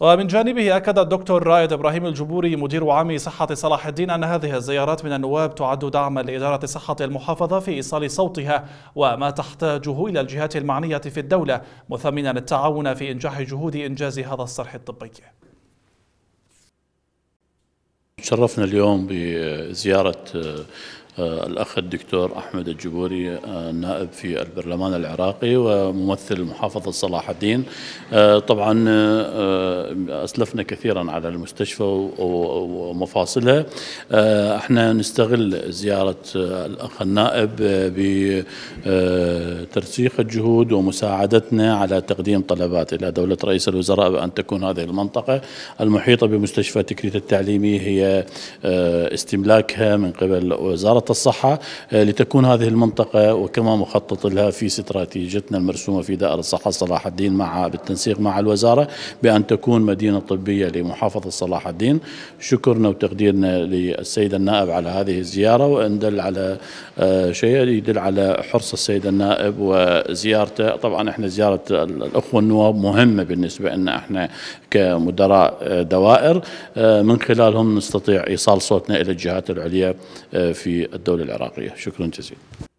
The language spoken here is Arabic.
ومن جانبه أكد الدكتور رائد إبراهيم الجبوري مدير عام صحة صلاح الدين أن هذه الزيارات من النواب تعد دعما لإدارة صحة المحافظة في إيصال صوتها وما تحتاجه إلى الجهات المعنية في الدولة مثمنا التعاون في إنجاح جهود إنجاز هذا الصرح الطبي تشرفنا اليوم بزيارة آه، الأخ الدكتور أحمد الجبوري آه، نائب في البرلمان العراقي وممثل محافظة صلاح الدين آه، طبعا أسلفنا كثيرا على المستشفى ومفاصلها احنا نستغل زيارة الأخ النائب بترسيخ الجهود ومساعدتنا على تقديم طلبات إلى دولة رئيس الوزراء بأن تكون هذه المنطقة المحيطة بمستشفى تكريت التعليمي هي استملاكها من قبل وزارة وزارة الصحة آه، لتكون هذه المنطقة وكما مخطط لها في استراتيجيتنا المرسومة في دائرة الصحة صلاح الدين مع بالتنسيق مع الوزارة بأن تكون مدينة طبية لمحافظة صلاح الدين شكرنا وتقديرنا للسيد النائب على هذه الزيارة وإن دل على آه، شيء يدل على حرص السيد النائب وزيارته طبعا احنا زيارة الأخوة النواب مهمة بالنسبة لنا احنا كمدراء آه، دوائر من خلالهم نستطيع إيصال صوتنا إلى الجهات العليا في الدولة العراقية شكرا جزيلا